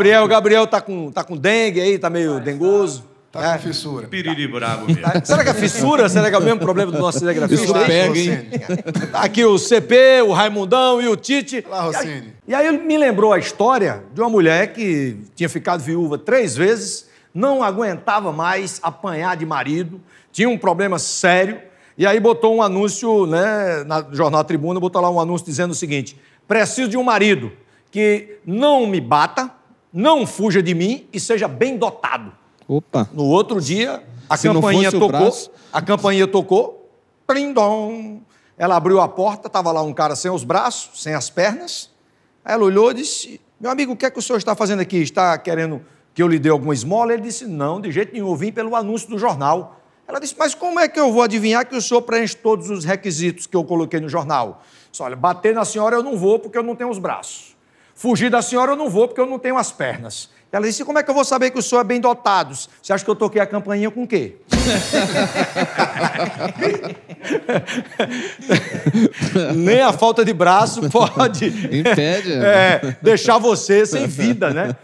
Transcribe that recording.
Gabriel, Gabriel tá com, tá com dengue aí, tá meio Mas, dengoso. Tá é. com fissura. Piriri brabo mesmo. Tá, será que a é fissura? será que é o mesmo problema do nosso cinegrafista? Isso pega, hein? Tá aqui o CP, o Raimundão e o Tite. Lá, Rossini. E aí, e aí me lembrou a história de uma mulher que tinha ficado viúva três vezes, não aguentava mais apanhar de marido, tinha um problema sério, e aí botou um anúncio, né, na Jornal Tribuna, botou lá um anúncio dizendo o seguinte, preciso de um marido que não me bata, não fuja de mim e seja bem dotado. Opa. No outro dia, a Se campainha tocou, a campainha tocou, plindom. Ela abriu a porta, estava lá um cara sem os braços, sem as pernas. Ela olhou e disse: Meu amigo, o que é que o senhor está fazendo aqui? Está querendo que eu lhe dê alguma esmola? Ele disse: Não, de jeito nenhum, eu vim pelo anúncio do jornal. Ela disse: Mas como é que eu vou adivinhar que o senhor preenche todos os requisitos que eu coloquei no jornal? Disse, Olha, bater na senhora eu não vou porque eu não tenho os braços. Fugir da senhora eu não vou, porque eu não tenho as pernas. Ela disse: Como é que eu vou saber que o senhor é bem dotado? Você acha que eu toquei a campainha com quê? Nem a falta de braço pode Impede. Né? É, deixar você sem vida, né?